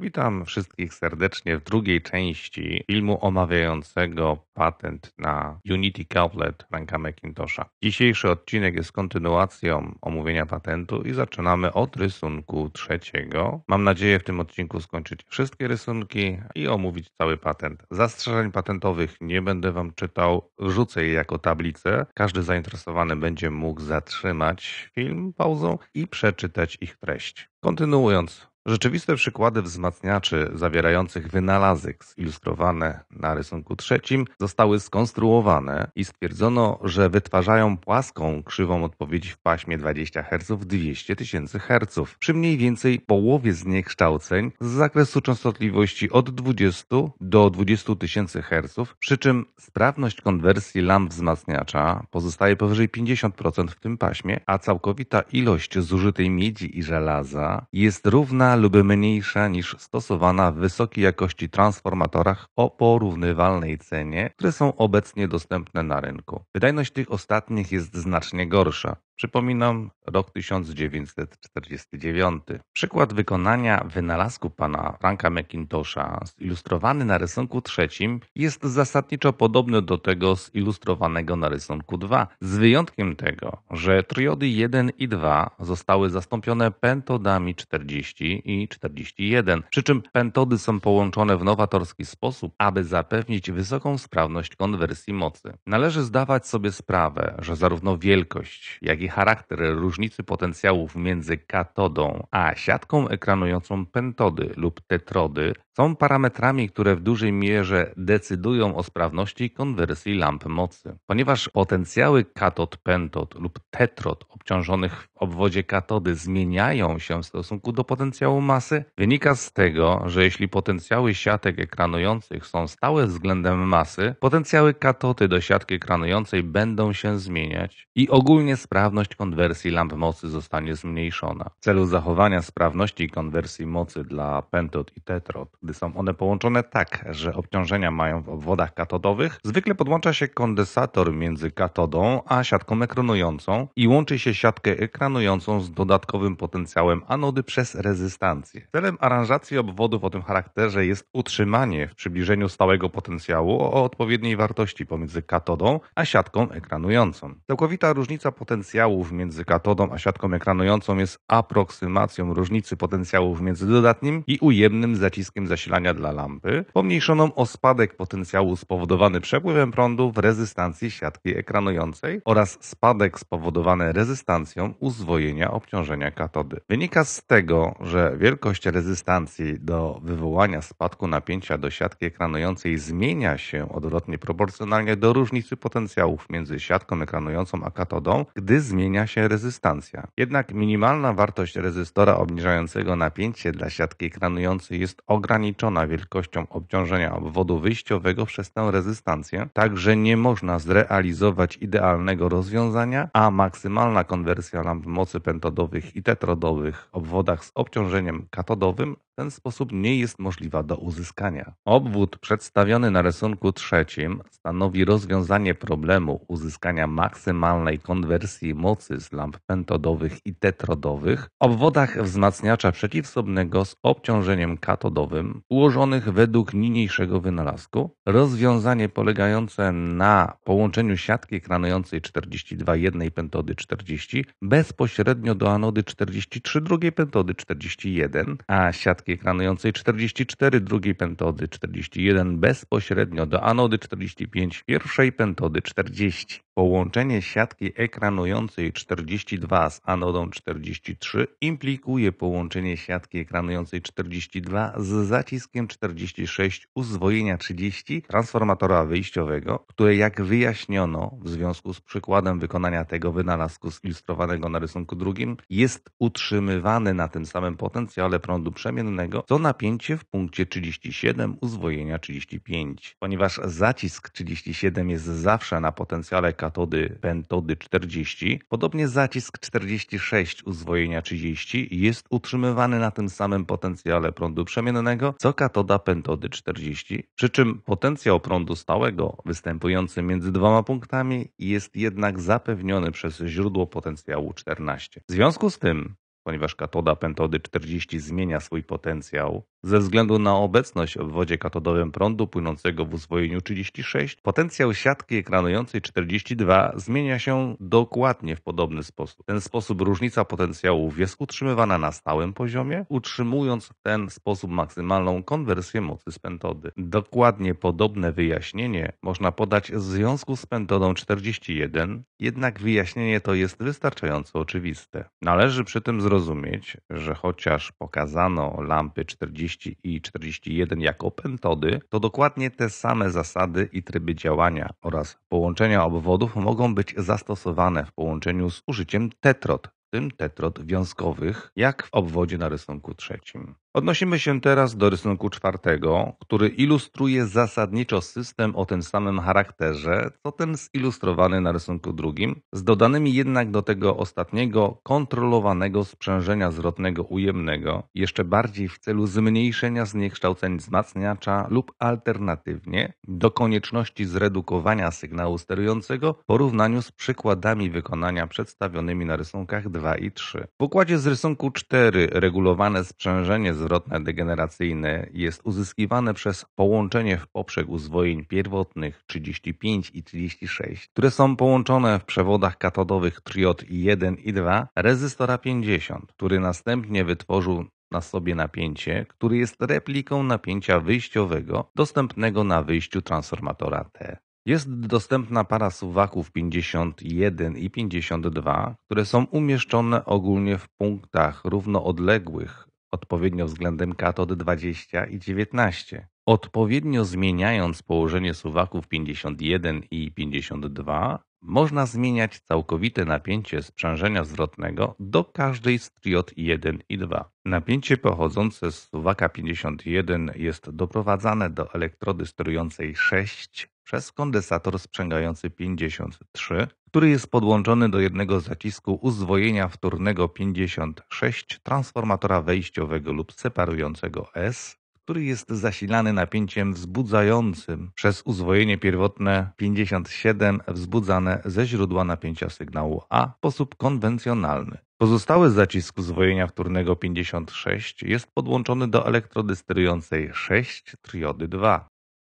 Witam wszystkich serdecznie w drugiej części filmu omawiającego patent na Unity Couplet Franka McIntosha. Dzisiejszy odcinek jest kontynuacją omówienia patentu i zaczynamy od rysunku trzeciego. Mam nadzieję w tym odcinku skończyć wszystkie rysunki i omówić cały patent. Zastrzeżeń patentowych nie będę Wam czytał, rzucę je jako tablicę. Każdy zainteresowany będzie mógł zatrzymać film pauzą i przeczytać ich treść. Kontynuując, Rzeczywiste przykłady wzmacniaczy zawierających wynalazek zilustrowane na rysunku trzecim zostały skonstruowane i stwierdzono, że wytwarzają płaską krzywą odpowiedzi w paśmie 20 Hz 200 000 Hz przy mniej więcej połowie zniekształceń z zakresu częstotliwości od 20 do 20 000 Hz, przy czym sprawność konwersji lamp wzmacniacza pozostaje powyżej 50% w tym paśmie, a całkowita ilość zużytej miedzi i żelaza jest równa lub mniejsza niż stosowana w wysokiej jakości transformatorach o porównywalnej cenie, które są obecnie dostępne na rynku. Wydajność tych ostatnich jest znacznie gorsza. Przypominam, rok 1949. Przykład wykonania wynalazku pana Franka McIntosha, zilustrowany na rysunku trzecim, jest zasadniczo podobny do tego zilustrowanego na rysunku 2, z wyjątkiem tego, że triody 1 i 2 zostały zastąpione pentodami 40 i 41, przy czym pentody są połączone w nowatorski sposób, aby zapewnić wysoką sprawność konwersji mocy. Należy zdawać sobie sprawę, że zarówno wielkość, jak i charakter różnicy potencjałów między katodą a siatką ekranującą pentody lub tetrody są parametrami, które w dużej mierze decydują o sprawności konwersji lamp mocy. Ponieważ potencjały katod, pentod lub tetrod obciążonych w obwodzie katody zmieniają się w stosunku do potencjału masy, wynika z tego, że jeśli potencjały siatek ekranujących są stałe względem masy, potencjały katody do siatki ekranującej będą się zmieniać i ogólnie sprawność konwersji lamp mocy zostanie zmniejszona. W celu zachowania sprawności konwersji mocy dla pentod i tetrod gdy są one połączone tak, że obciążenia mają w obwodach katodowych, zwykle podłącza się kondensator między katodą a siatką ekranującą i łączy się siatkę ekranującą z dodatkowym potencjałem anody przez rezystancję. Celem aranżacji obwodów o tym charakterze jest utrzymanie w przybliżeniu stałego potencjału o odpowiedniej wartości pomiędzy katodą a siatką ekranującą. Całkowita różnica potencjałów między katodą a siatką ekranującą jest aproksymacją różnicy potencjałów między dodatnim i ujemnym zaciskiem za zasilania dla lampy, pomniejszoną o spadek potencjału spowodowany przepływem prądu w rezystancji siatki ekranującej oraz spadek spowodowany rezystancją uzwojenia obciążenia katody. Wynika z tego, że wielkość rezystancji do wywołania spadku napięcia do siatki ekranującej zmienia się odwrotnie proporcjonalnie do różnicy potencjałów między siatką ekranującą a katodą, gdy zmienia się rezystancja. Jednak minimalna wartość rezystora obniżającego napięcie dla siatki ekranującej jest ograniczona ograniczona wielkością obciążenia obwodu wyjściowego przez tę rezystancję, także nie można zrealizować idealnego rozwiązania, a maksymalna konwersja lamp mocy pentodowych i tetrodowych w obwodach z obciążeniem katodowym ten sposób nie jest możliwa do uzyskania. Obwód przedstawiony na rysunku trzecim stanowi rozwiązanie problemu uzyskania maksymalnej konwersji mocy z lamp pentodowych i tetrodowych w obwodach wzmacniacza przeciwsobnego z obciążeniem katodowym ułożonych według niniejszego wynalazku. Rozwiązanie polegające na połączeniu siatki kranującej 42 jednej pentody 40 bezpośrednio do anody 43 drugiej pentody 41, a siatki cząstki kranującej 44 drugiej pentody 41 bezpośrednio do anody 45 pierwszej pentody 40. Połączenie siatki ekranującej 42 z anodą 43 implikuje połączenie siatki ekranującej 42 z zaciskiem 46 uzwojenia 30 transformatora wyjściowego, które jak wyjaśniono w związku z przykładem wykonania tego wynalazku zilustrowanego na rysunku drugim, jest utrzymywane na tym samym potencjale prądu przemiennego, co napięcie w punkcie 37 uzwojenia 35. Ponieważ zacisk 37 jest zawsze na potencjale katody pentody 40. Podobnie zacisk 46 uzwojenia 30 jest utrzymywany na tym samym potencjale prądu przemiennego, co katoda pentody 40, przy czym potencjał prądu stałego występujący między dwoma punktami jest jednak zapewniony przez źródło potencjału 14. W związku z tym ponieważ katoda pentody 40 zmienia swój potencjał. Ze względu na obecność w wodzie katodowym prądu płynącego w uzwojeniu 36, potencjał siatki ekranującej 42 zmienia się dokładnie w podobny sposób. W ten sposób różnica potencjałów jest utrzymywana na stałym poziomie, utrzymując w ten sposób maksymalną konwersję mocy z pentody. Dokładnie podobne wyjaśnienie można podać w związku z pentodą 41, jednak wyjaśnienie to jest wystarczająco oczywiste. Należy przy tym zrozumieć, zrozumieć, że chociaż pokazano lampy 40 i 41 jako pentody, to dokładnie te same zasady i tryby działania oraz połączenia obwodów mogą być zastosowane w połączeniu z użyciem tetrod, w tym tetrod wiązkowych, jak w obwodzie na rysunku trzecim. Odnosimy się teraz do rysunku czwartego, który ilustruje zasadniczo system o tym samym charakterze, co ten zilustrowany na rysunku drugim, z dodanymi jednak do tego ostatniego kontrolowanego sprzężenia zwrotnego ujemnego, jeszcze bardziej w celu zmniejszenia zniekształceń wzmacniacza lub alternatywnie do konieczności zredukowania sygnału sterującego w porównaniu z przykładami wykonania przedstawionymi na rysunkach 2 i 3. W układzie z rysunku 4 regulowane sprzężenie zwrotne przewrotne degeneracyjne jest uzyskiwane przez połączenie w poprzek zwojeń pierwotnych 35 i 36, które są połączone w przewodach katodowych triod 1 i 2 rezystora 50, który następnie wytworzył na sobie napięcie, który jest repliką napięcia wyjściowego dostępnego na wyjściu transformatora T. Jest dostępna para suwaków 51 i 52, które są umieszczone ogólnie w punktach równoodległych odpowiednio względem katod 20 i 19. Odpowiednio zmieniając położenie suwaków 51 i 52 można zmieniać całkowite napięcie sprzężenia zwrotnego do każdej z triod 1 i 2. Napięcie pochodzące z suwaka 51 jest doprowadzane do elektrody sterującej 6 przez kondensator sprzęgający 53, który jest podłączony do jednego zacisku uzwojenia wtórnego 56 transformatora wejściowego lub separującego S, który jest zasilany napięciem wzbudzającym przez uzwojenie pierwotne 57 wzbudzane ze źródła napięcia sygnału A w sposób konwencjonalny. Pozostały zacisk uzwojenia wtórnego 56 jest podłączony do elektrody sterującej 6 triody 2.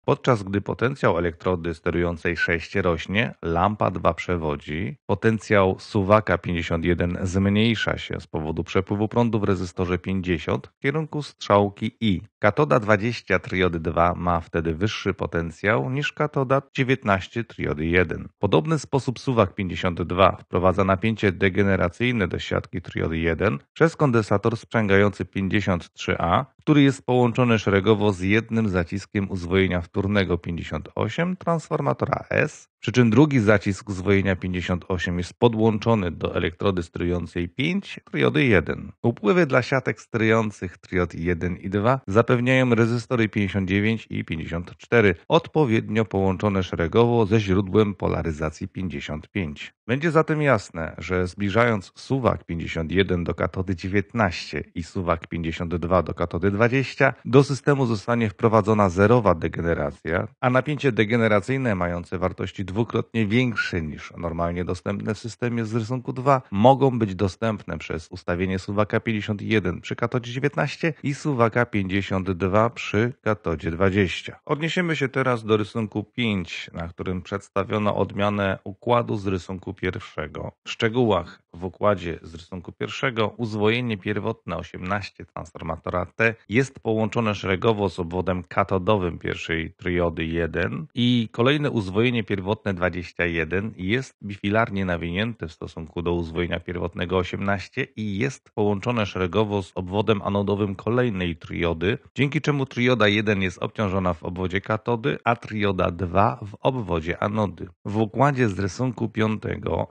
Podczas gdy potencjał elektrody sterującej 6 rośnie, lampa 2 przewodzi, potencjał suwaka 51 zmniejsza się z powodu przepływu prądu w rezystorze 50 w kierunku strzałki I. Katoda 20 triody 2 ma wtedy wyższy potencjał niż katoda 19 triody 1. W podobny sposób suwak 52 wprowadza napięcie degeneracyjne do siatki triody 1 przez kondensator sprzęgający 53A, który jest połączony szeregowo z jednym zaciskiem uzwojenia w wtórnego 58 transformatora S przy czym drugi zacisk zwojenia 58 jest podłączony do elektrody sterującej 5 triody 1. Upływy dla siatek sterujących triod 1 i 2 zapewniają rezystory 59 i 54, odpowiednio połączone szeregowo ze źródłem polaryzacji 55. Będzie zatem jasne, że zbliżając suwak 51 do katody 19 i suwak 52 do katody 20, do systemu zostanie wprowadzona zerowa degeneracja, a napięcie degeneracyjne mające wartości dwukrotnie większy niż normalnie dostępny w systemie z rysunku 2, mogą być dostępne przez ustawienie suwaka 51 przy katodzie 19 i suwaka 52 przy katodzie 20. Odniesiemy się teraz do rysunku 5, na którym przedstawiono odmianę układu z rysunku pierwszego. W szczegółach w układzie z rysunku pierwszego uzwojenie pierwotne 18 transformatora T jest połączone szeregowo z obwodem katodowym pierwszej triody 1 i kolejne uzwojenie pierwotne pierwotne 21 jest bifilarnie nawinięte w stosunku do uzwojenia pierwotnego 18 i jest połączone szeregowo z obwodem anodowym kolejnej triody, dzięki czemu trioda 1 jest obciążona w obwodzie katody, a trioda 2 w obwodzie anody. W układzie z rysunku 5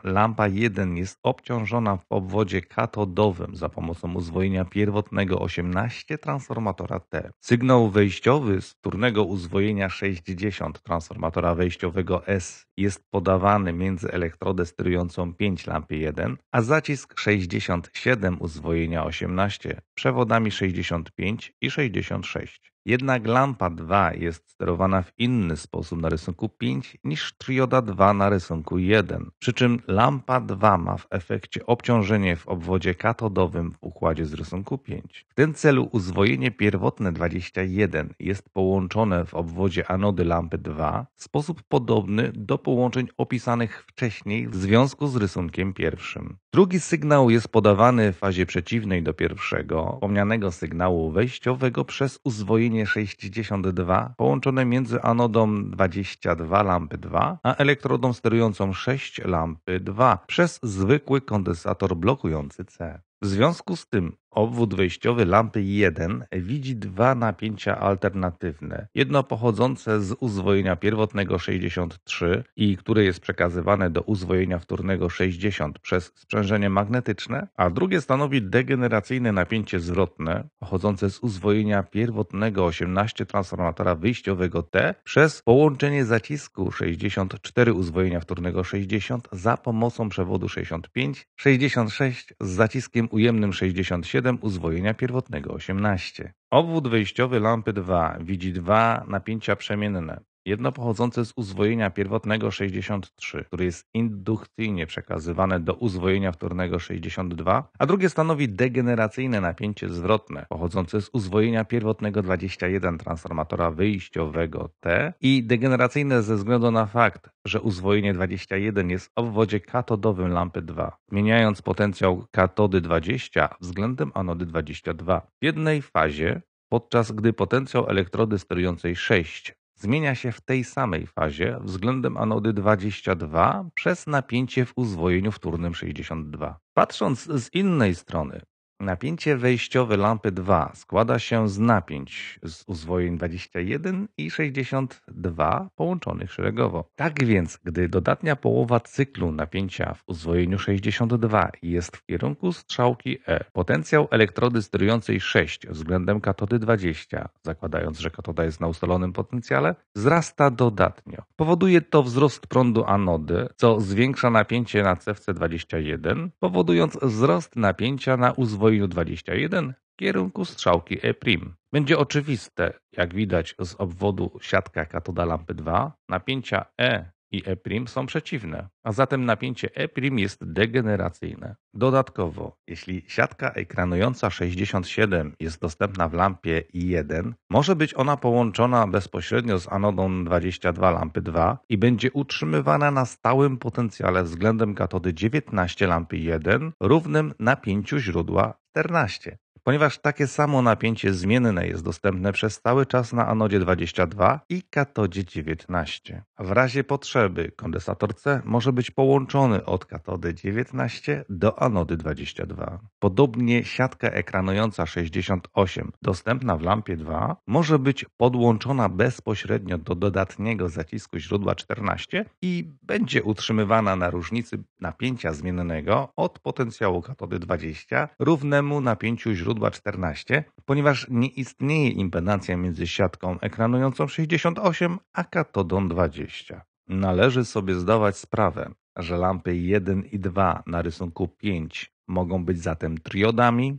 lampa 1 jest obciążona w obwodzie katodowym za pomocą uzwojenia pierwotnego 18 transformatora T. Sygnał wejściowy z wtórnego uzwojenia 60 transformatora wejściowego S jest podawany między elektrodę sterującą 5 lampy 1, a zacisk 67 uzwojenia 18 przewodami 65 i 66. Jednak lampa 2 jest sterowana w inny sposób na rysunku 5 niż trioda 2 na rysunku 1. Przy czym lampa 2 ma w efekcie obciążenie w obwodzie katodowym w układzie z rysunku 5. W tym celu uzwojenie pierwotne 21 jest połączone w obwodzie anody lampy 2 w sposób podobny do połączeń opisanych wcześniej w związku z rysunkiem pierwszym. Drugi sygnał jest podawany w fazie przeciwnej do pierwszego, wspomnianego sygnału wejściowego przez uzwojenie linie 62 połączone między anodą 22 lampy 2 a elektrodą sterującą 6 lampy 2 przez zwykły kondensator blokujący C. W związku z tym Obwód wejściowy lampy 1 widzi dwa napięcia alternatywne. Jedno pochodzące z uzwojenia pierwotnego 63 i które jest przekazywane do uzwojenia wtórnego 60 przez sprzężenie magnetyczne, a drugie stanowi degeneracyjne napięcie zwrotne pochodzące z uzwojenia pierwotnego 18 transformatora wyjściowego T przez połączenie zacisku 64 uzwojenia wtórnego 60 za pomocą przewodu 65, 66 z zaciskiem ujemnym 67 7 uzwojenia pierwotnego 18. Obwód wyjściowy lampy 2 widzi dwa napięcia przemienne jedno pochodzące z uzwojenia pierwotnego 63, które jest indukcyjnie przekazywane do uzwojenia wtórnego 62, a drugie stanowi degeneracyjne napięcie zwrotne pochodzące z uzwojenia pierwotnego 21 transformatora wyjściowego T i degeneracyjne ze względu na fakt, że uzwojenie 21 jest w obwodzie katodowym lampy 2, zmieniając potencjał katody 20 względem anody 22. W jednej fazie podczas gdy potencjał elektrody sterującej 6 zmienia się w tej samej fazie względem anody 22 przez napięcie w uzwojeniu wtórnym 62. Patrząc z innej strony, Napięcie wejściowe lampy 2 składa się z napięć z uzwojeń 21 i 62 połączonych szeregowo. Tak więc, gdy dodatnia połowa cyklu napięcia w uzwojeniu 62 jest w kierunku strzałki E, potencjał elektrody sterującej 6 względem katody 20, zakładając, że katoda jest na ustalonym potencjale, wzrasta dodatnio. Powoduje to wzrost prądu anody, co zwiększa napięcie na cewce 21, powodując wzrost napięcia na uzwojeniu spokoju 21 w kierunku strzałki E'. Będzie oczywiste, jak widać z obwodu siatka katoda lampy 2, napięcia E i E' są przeciwne, a zatem napięcie E' jest degeneracyjne. Dodatkowo, jeśli siatka ekranująca 67 jest dostępna w lampie I1, może być ona połączona bezpośrednio z anodą 22 lampy 2 i będzie utrzymywana na stałym potencjale względem katody 19 lampy 1 równym napięciu źródła czternaście Ponieważ takie samo napięcie zmienne jest dostępne przez cały czas na anodzie 22 i katodzie 19. W razie potrzeby kondensator C może być połączony od katody 19 do anody 22. Podobnie siatka ekranująca 68 dostępna w lampie 2 może być podłączona bezpośrednio do dodatniego zacisku źródła 14 i będzie utrzymywana na różnicy napięcia zmiennego od potencjału katody 20 równemu napięciu źródła źródła 14, ponieważ nie istnieje impedancja między siatką ekranującą 68 a katodą 20. Należy sobie zdawać sprawę, że lampy 1 i 2 na rysunku 5 mogą być zatem triodami,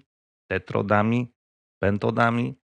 tetrodami, pentodami,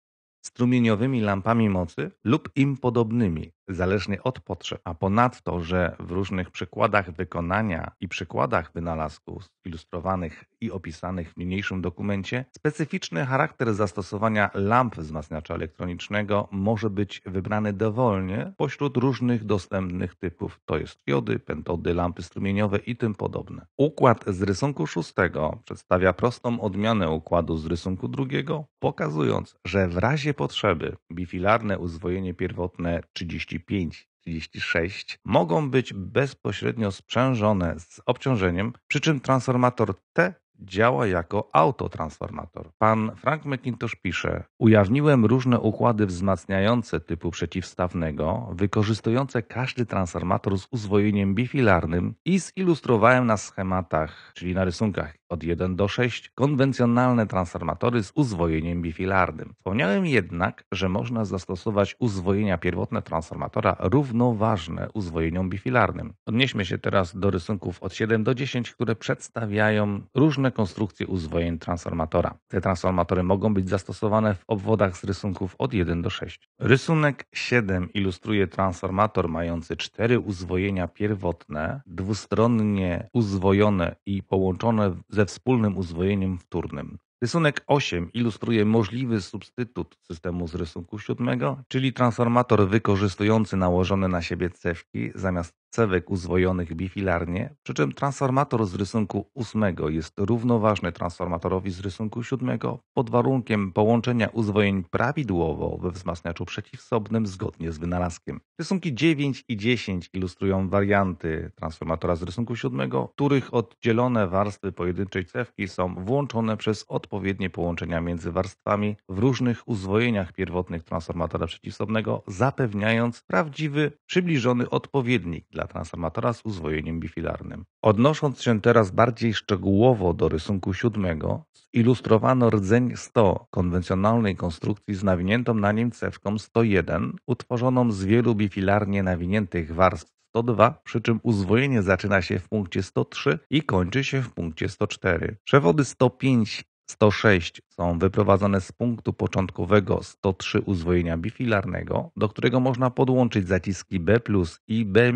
strumieniowymi lampami mocy lub im podobnymi, zależnie od potrzeb, a ponadto, że w różnych przykładach wykonania i przykładach wynalazków ilustrowanych i opisanych w niniejszym dokumencie, specyficzny charakter zastosowania lamp wzmacniacza elektronicznego może być wybrany dowolnie pośród różnych dostępnych typów, to jest diody, pentody, lampy strumieniowe i tym podobne. Układ z rysunku szóstego przedstawia prostą odmianę układu z rysunku drugiego, pokazując, że w razie potrzeby bifilarne uzwojenie pierwotne 30 35 36 mogą być bezpośrednio sprzężone z obciążeniem, przy czym transformator T działa jako autotransformator. Pan Frank McIntosh pisze: Ujawniłem różne układy wzmacniające typu przeciwstawnego, wykorzystujące każdy transformator z uzwojeniem bifilarnym i zilustrowałem na schematach, czyli na rysunkach od 1 do 6 konwencjonalne transformatory z uzwojeniem bifilarnym. Wspomniałem jednak, że można zastosować uzwojenia pierwotne transformatora równoważne uzwojeniom bifilarnym. Odnieśmy się teraz do rysunków od 7 do 10, które przedstawiają różne konstrukcje uzwojeń transformatora. Te transformatory mogą być zastosowane w obwodach z rysunków od 1 do 6. Rysunek 7 ilustruje transformator mający cztery uzwojenia pierwotne, dwustronnie uzwojone i połączone z ze wspólnym uzwojeniem wtórnym. Rysunek 8 ilustruje możliwy substytut systemu z rysunku 7, czyli transformator wykorzystujący nałożone na siebie cewki zamiast cewek uzwojonych bifilarnie, przy czym transformator z rysunku ósmego jest równoważny transformatorowi z rysunku siódmego pod warunkiem połączenia uzwojeń prawidłowo we wzmacniaczu przeciwsobnym zgodnie z wynalazkiem. Rysunki 9 i 10 ilustrują warianty transformatora z rysunku siódmego, których oddzielone warstwy pojedynczej cewki są włączone przez odpowiednie połączenia między warstwami w różnych uzwojeniach pierwotnych transformatora przeciwsobnego, zapewniając prawdziwy, przybliżony odpowiednik dla transformatora z uzwojeniem bifilarnym. Odnosząc się teraz bardziej szczegółowo do rysunku siódmego, zilustrowano rdzeń 100 konwencjonalnej konstrukcji z nawiniętą na nim cewką 101, utworzoną z wielu bifilarnie nawiniętych warstw 102, przy czym uzwojenie zaczyna się w punkcie 103 i kończy się w punkcie 104. Przewody 105 106, są wyprowadzone z punktu początkowego 103 uzwojenia bifilarnego, do którego można podłączyć zaciski B i B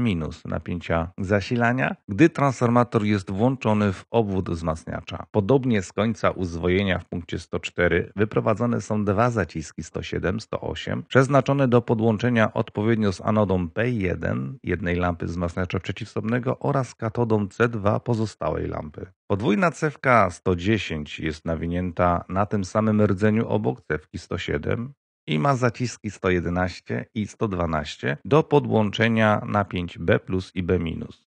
napięcia zasilania, gdy transformator jest włączony w obwód wzmacniacza. Podobnie z końca uzwojenia w punkcie 104 wyprowadzone są dwa zaciski 107-108 przeznaczone do podłączenia odpowiednio z anodą P1 jednej lampy wzmacniacza przeciwstopnego oraz katodą C2 pozostałej lampy. Podwójna cewka 110 jest nawinięta na tym samym rdzeniu obok cewki 107 i ma zaciski 111 i 112 do podłączenia napięć B i B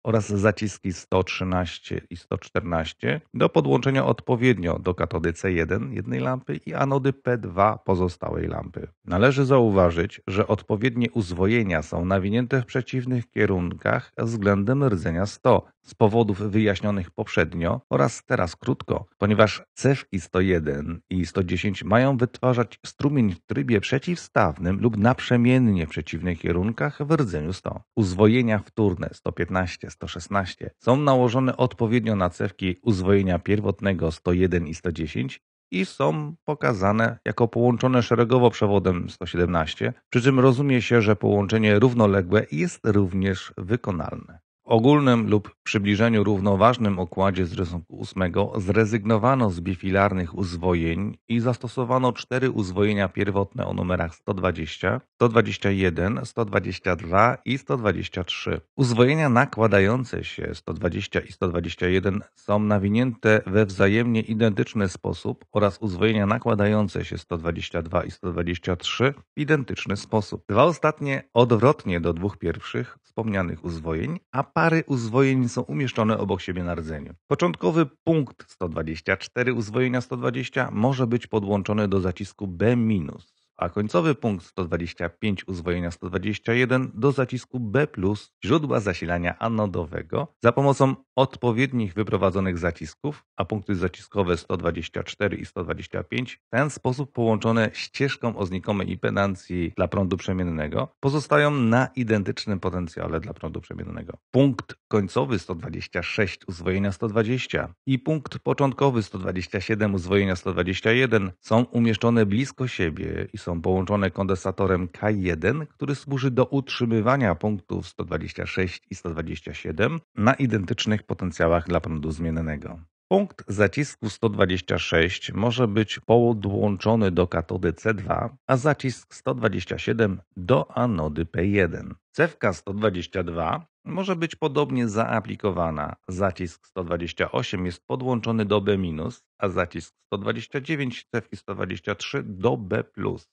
oraz zaciski 113 i 114 do podłączenia odpowiednio do katody C1 jednej lampy i anody P2 pozostałej lampy. Należy zauważyć, że odpowiednie uzwojenia są nawinięte w przeciwnych kierunkach względem rdzenia 100 z powodów wyjaśnionych poprzednio oraz teraz krótko, ponieważ cewki 101 i 110 mają wytwarzać strumień w trybie przeciwstawnym lub naprzemiennie w przeciwnych kierunkach w rdzeniu 100. Uzwojenia wtórne 115-116 są nałożone odpowiednio na cewki uzwojenia pierwotnego 101 i 110 i są pokazane jako połączone szeregowo przewodem 117, przy czym rozumie się, że połączenie równoległe jest również wykonalne ogólnym lub przybliżeniu równoważnym okładzie z rysunku 8 zrezygnowano z bifilarnych uzwojeń i zastosowano cztery uzwojenia pierwotne o numerach 120, 121, 122 i 123. Uzwojenia nakładające się 120 i 121 są nawinięte we wzajemnie identyczny sposób oraz uzwojenia nakładające się 122 i 123 w identyczny sposób. Dwa ostatnie odwrotnie do dwóch pierwszych wspomnianych uzwojeń, a pary uzwojeń są umieszczone obok siebie na rdzeniu. Początkowy punkt 124 uzwojenia 120 może być podłączony do zacisku B- a końcowy punkt 125 uzwojenia 121 do zacisku B źródła zasilania anodowego za pomocą odpowiednich wyprowadzonych zacisków, a punkty zaciskowe 124 i 125 w ten sposób połączone ścieżką o znikomej impedancji dla prądu przemiennego pozostają na identycznym potencjale dla prądu przemiennego. Punkt końcowy 126 uzwojenia 120 i punkt początkowy 127 uzwojenia 121 są umieszczone blisko siebie i są są połączone kondensatorem K1, który służy do utrzymywania punktów 126 i 127 na identycznych potencjałach dla prądu zmiennego. Punkt zacisku 126 może być podłączony do katody C2, a zacisk 127 do anody P1. Cewka 122 może być podobnie zaaplikowana. Zacisk 128 jest podłączony do B-, a zacisk 129, cewki 123 do B+.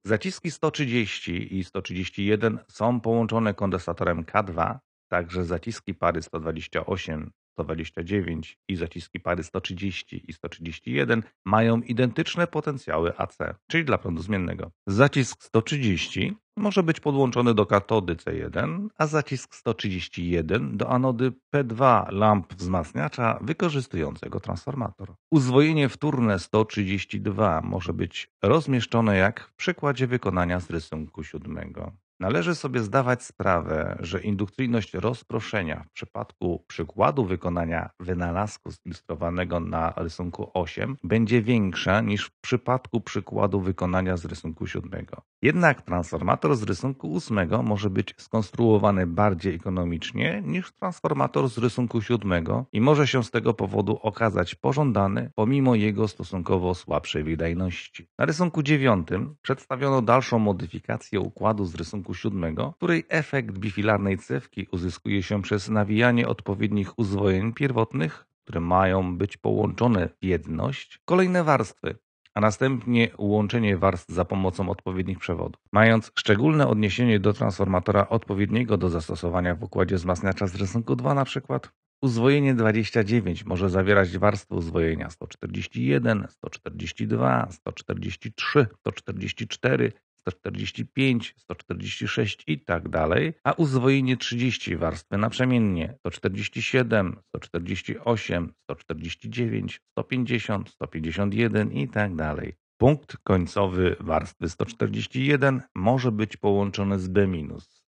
Zaciski 130 i 131 są połączone kondensatorem K2, także zaciski pary 128 129 i zaciski pary 130 i 131 mają identyczne potencjały AC, czyli dla prądu zmiennego. Zacisk 130 może być podłączony do katody C1, a zacisk 131 do anody P2 lamp wzmacniacza wykorzystującego transformator. Uzwojenie wtórne 132 może być rozmieszczone jak w przykładzie wykonania z rysunku 7. Należy sobie zdawać sprawę, że indukcyjność rozproszenia w przypadku przykładu wykonania wynalazku zilustrowanego na rysunku 8 będzie większa niż w przypadku przykładu wykonania z rysunku 7. Jednak transformator z rysunku 8 może być skonstruowany bardziej ekonomicznie niż transformator z rysunku 7 i może się z tego powodu okazać pożądany pomimo jego stosunkowo słabszej wydajności. Na rysunku 9 przedstawiono dalszą modyfikację układu z rysunku odcinku siódmego, której efekt bifilarnej cewki uzyskuje się przez nawijanie odpowiednich uzwojeń pierwotnych, które mają być połączone w jedność, kolejne warstwy, a następnie łączenie warstw za pomocą odpowiednich przewodów. Mając szczególne odniesienie do transformatora odpowiedniego do zastosowania w układzie wzmacniacza z rysunku 2 na przykład, Uzwojenie 29 może zawierać warstwy uzwojenia 141, 142, 143, 144, 145, 146 i tak dalej, a uzwojenie 30 warstwy naprzemiennie 147, 148, 149, 150, 151 i tak dalej. Punkt końcowy warstwy 141 może być połączony z B-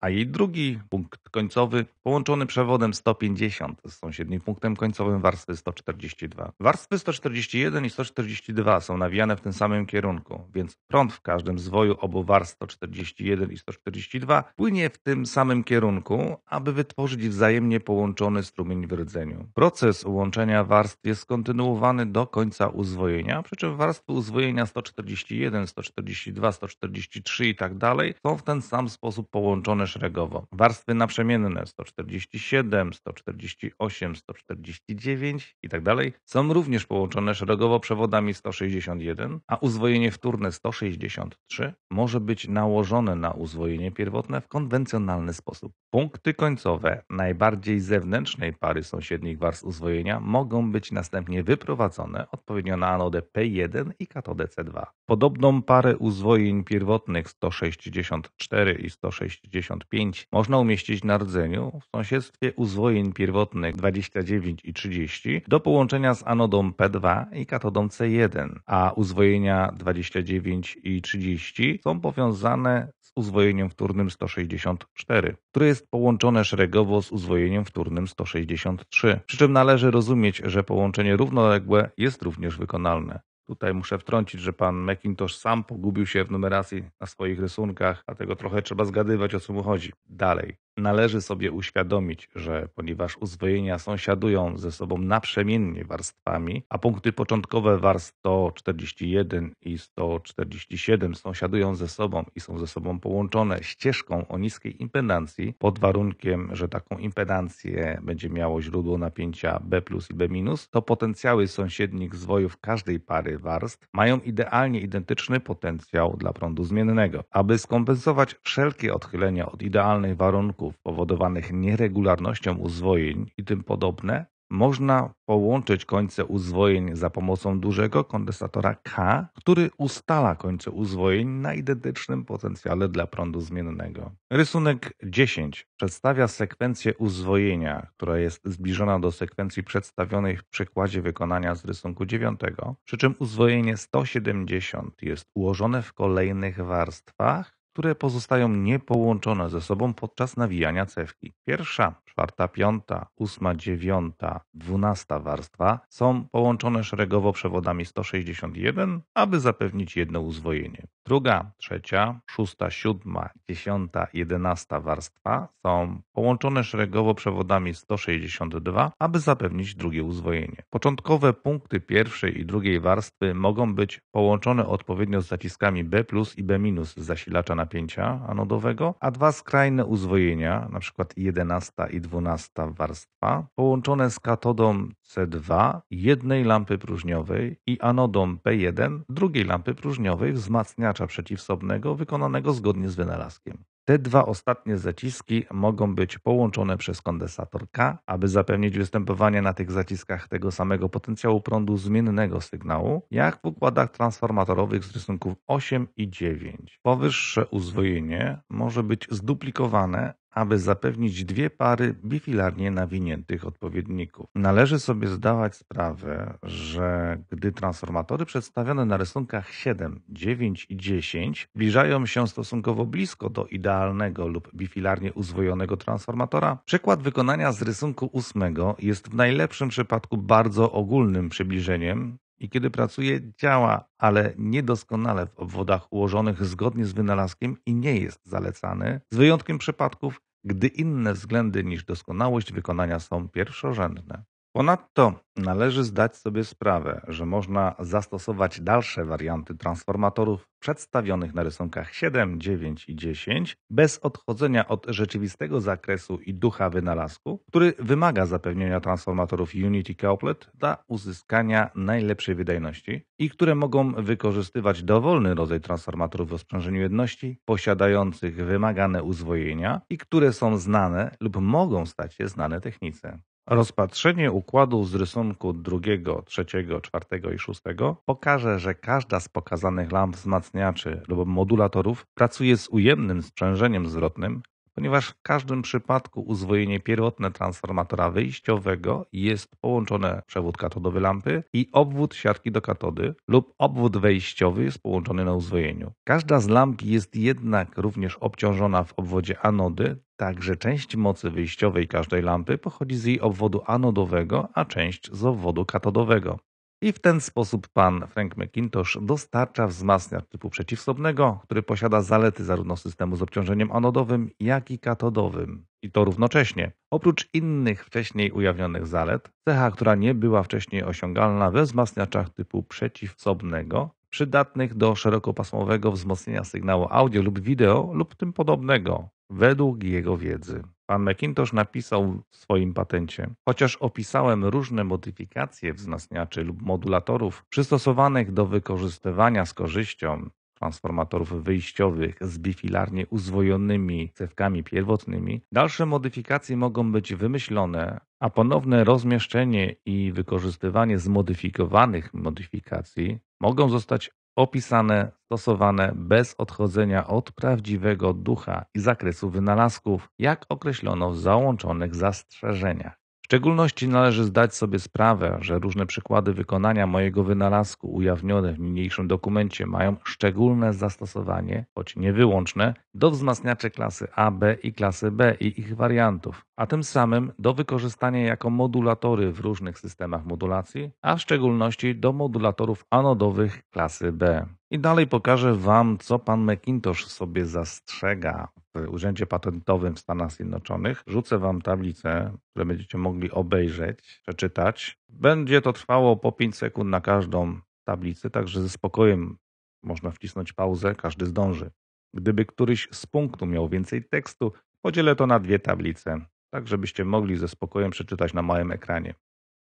a jej drugi punkt końcowy połączony przewodem 150 z sąsiednim punktem końcowym warstwy 142. Warstwy 141 i 142 są nawijane w tym samym kierunku, więc prąd w każdym zwoju obu warstw 141 i 142 płynie w tym samym kierunku, aby wytworzyć wzajemnie połączony strumień w rdzeniu. Proces łączenia warstw jest kontynuowany do końca uzwojenia, przy czym warstwy uzwojenia 141, 142, 143 i tak dalej są w ten sam sposób połączone szeregowo. Warstwy naprzemienne 147, 148, 149 itd. są również połączone szeregowo przewodami 161, a uzwojenie wtórne 163 może być nałożone na uzwojenie pierwotne w konwencjonalny sposób. Punkty końcowe najbardziej zewnętrznej pary sąsiednich warstw uzwojenia mogą być następnie wyprowadzone odpowiednio na anodę P1 i katodę C2. Podobną parę uzwojeń pierwotnych 164 i 160 można umieścić na rdzeniu w sąsiedztwie uzwojeń pierwotnych 29 i 30 do połączenia z anodą P2 i katodą C1, a uzwojenia 29 i 30 są powiązane z uzwojeniem wtórnym 164, które jest połączone szeregowo z uzwojeniem wtórnym 163. Przy czym należy rozumieć, że połączenie równoległe jest również wykonalne. Tutaj muszę wtrącić, że pan Macintosh sam pogubił się w numeracji na swoich rysunkach, dlatego trochę trzeba zgadywać o co mu chodzi. Dalej. Należy sobie uświadomić, że ponieważ uzwojenia sąsiadują ze sobą naprzemiennie warstwami, a punkty początkowe warstw 141 i 147 sąsiadują ze sobą i są ze sobą połączone ścieżką o niskiej impedancji, pod warunkiem, że taką impedancję będzie miało źródło napięcia B plus i B minus, to potencjały sąsiednich zwojów każdej pary warstw mają idealnie identyczny potencjał dla prądu zmiennego. Aby skompensować wszelkie odchylenia od idealnych warunków, powodowanych nieregularnością uzwojeń i tym podobne, można połączyć końce uzwojeń za pomocą dużego kondensatora K, który ustala końce uzwojeń na identycznym potencjale dla prądu zmiennego. Rysunek 10 przedstawia sekwencję uzwojenia, która jest zbliżona do sekwencji przedstawionej w przykładzie wykonania z rysunku 9, przy czym uzwojenie 170 jest ułożone w kolejnych warstwach, które pozostają niepołączone ze sobą podczas nawijania cewki. Pierwsza, czwarta, piąta, ósma, dziewiąta, dwunasta warstwa są połączone szeregowo przewodami 161, aby zapewnić jedno uzwojenie. Druga, trzecia, szósta, siódma, dziesiąta, jedenasta warstwa są połączone szeregowo przewodami 162, aby zapewnić drugie uzwojenie. Początkowe punkty pierwszej i drugiej warstwy mogą być połączone odpowiednio z zaciskami B plus i B minus zasilacza na napięcia anodowego, a dwa skrajne uzwojenia, np. 11 i 12 warstwa, połączone z katodą C2 jednej lampy próżniowej i anodą P1 drugiej lampy próżniowej wzmacniacza przeciwsobnego wykonanego zgodnie z wynalazkiem. Te dwa ostatnie zaciski mogą być połączone przez kondensator K, aby zapewnić występowanie na tych zaciskach tego samego potencjału prądu zmiennego sygnału, jak w układach transformatorowych z rysunków 8 i 9. Powyższe uzwojenie może być zduplikowane aby zapewnić dwie pary bifilarnie nawiniętych odpowiedników. Należy sobie zdawać sprawę, że gdy transformatory przedstawione na rysunkach 7, 9 i 10 zbliżają się stosunkowo blisko do idealnego lub bifilarnie uzwojonego transformatora, przykład wykonania z rysunku 8 jest w najlepszym przypadku bardzo ogólnym przybliżeniem, i kiedy pracuje, działa, ale niedoskonale w obwodach ułożonych zgodnie z wynalazkiem i nie jest zalecany, z wyjątkiem przypadków, gdy inne względy niż doskonałość wykonania są pierwszorzędne. Ponadto należy zdać sobie sprawę, że można zastosować dalsze warianty transformatorów przedstawionych na rysunkach 7, 9 i 10 bez odchodzenia od rzeczywistego zakresu i ducha wynalazku, który wymaga zapewnienia transformatorów Unity Couplet dla uzyskania najlepszej wydajności i które mogą wykorzystywać dowolny rodzaj transformatorów w sprzężeniu jedności posiadających wymagane uzwojenia i które są znane lub mogą stać się znane technice. Rozpatrzenie układów z rysunku drugiego, trzeciego, czwartego i szóstego pokaże, że każda z pokazanych lamp wzmacniaczy lub modulatorów pracuje z ujemnym sprzężeniem zwrotnym, ponieważ w każdym przypadku uzwojenie pierwotne transformatora wyjściowego jest połączone przewód katodowy lampy i obwód siatki do katody lub obwód wejściowy jest połączony na uzwojeniu. Każda z lamp jest jednak również obciążona w obwodzie anody, Także część mocy wyjściowej każdej lampy pochodzi z jej obwodu anodowego, a część z obwodu katodowego. I w ten sposób pan Frank McIntosh dostarcza wzmacniacz typu przeciwsobnego, który posiada zalety zarówno systemu z obciążeniem anodowym, jak i katodowym. I to równocześnie. Oprócz innych wcześniej ujawnionych zalet, cecha, która nie była wcześniej osiągalna we wzmacniaczach typu przeciwsobnego, przydatnych do szerokopasmowego wzmocnienia sygnału audio lub wideo lub tym podobnego, według jego wiedzy. Pan Macintosh napisał w swoim patencie: Chociaż opisałem różne modyfikacje wzmacniaczy lub modulatorów przystosowanych do wykorzystywania z korzyścią transformatorów wyjściowych z bifilarnie uzwojonymi cewkami pierwotnymi, dalsze modyfikacje mogą być wymyślone, a ponowne rozmieszczenie i wykorzystywanie zmodyfikowanych modyfikacji mogą zostać opisane, stosowane bez odchodzenia od prawdziwego ducha i zakresu wynalazków, jak określono w załączonych zastrzeżeniach. W szczególności należy zdać sobie sprawę, że różne przykłady wykonania mojego wynalazku ujawnione w niniejszym dokumencie mają szczególne zastosowanie, choć nie wyłączne, do wzmacniaczy klasy AB i klasy B i ich wariantów, a tym samym do wykorzystania jako modulatory w różnych systemach modulacji, a w szczególności do modulatorów anodowych klasy B. I dalej pokażę Wam, co pan McIntosh sobie zastrzega w Urzędzie Patentowym w Stanach Zjednoczonych. Rzucę Wam tablicę, które będziecie mogli obejrzeć, przeczytać. Będzie to trwało po 5 sekund na każdą tablicę, także ze spokojem można wcisnąć pauzę, każdy zdąży. Gdyby któryś z punktu miał więcej tekstu, podzielę to na dwie tablice, tak żebyście mogli ze spokojem przeczytać na małym ekranie.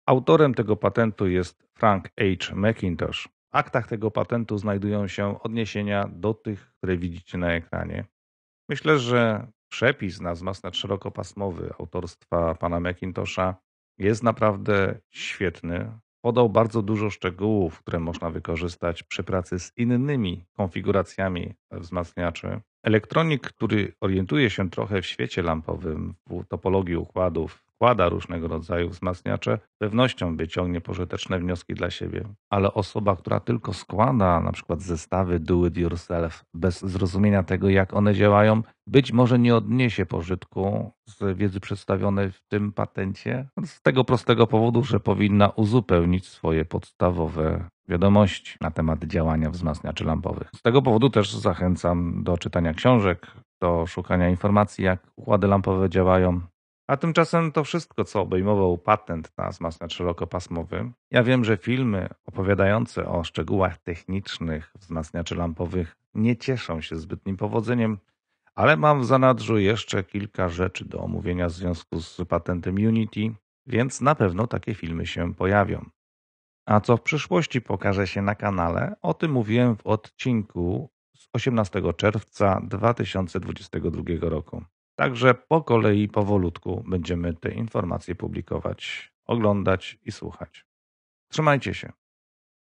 Autorem tego patentu jest Frank H. McIntosh aktach tego patentu znajdują się odniesienia do tych, które widzicie na ekranie. Myślę, że przepis na wzmacniacz szerokopasmowy autorstwa pana McIntosha jest naprawdę świetny. Podał bardzo dużo szczegółów, które można wykorzystać przy pracy z innymi konfiguracjami wzmacniaczy. Elektronik, który orientuje się trochę w świecie lampowym, w topologii układów, wkłada różnego rodzaju wzmacniacze, z pewnością wyciągnie pożyteczne wnioski dla siebie. Ale osoba, która tylko składa na przykład zestawy do it yourself bez zrozumienia tego, jak one działają, być może nie odniesie pożytku z wiedzy przedstawionej w tym patencie z tego prostego powodu, że powinna uzupełnić swoje podstawowe wiadomości na temat działania wzmacniaczy lampowych. Z tego powodu też zachęcam do czytania książek, do szukania informacji, jak układy lampowe działają, a tymczasem to wszystko, co obejmował patent na wzmacniacz szerokopasmowy. Ja wiem, że filmy opowiadające o szczegółach technicznych wzmacniaczy lampowych nie cieszą się zbytnim powodzeniem, ale mam w zanadrzu jeszcze kilka rzeczy do omówienia w związku z patentem Unity, więc na pewno takie filmy się pojawią. A co w przyszłości pokaże się na kanale, o tym mówiłem w odcinku z 18 czerwca 2022 roku. Także po kolei, powolutku będziemy te informacje publikować, oglądać i słuchać. Trzymajcie się.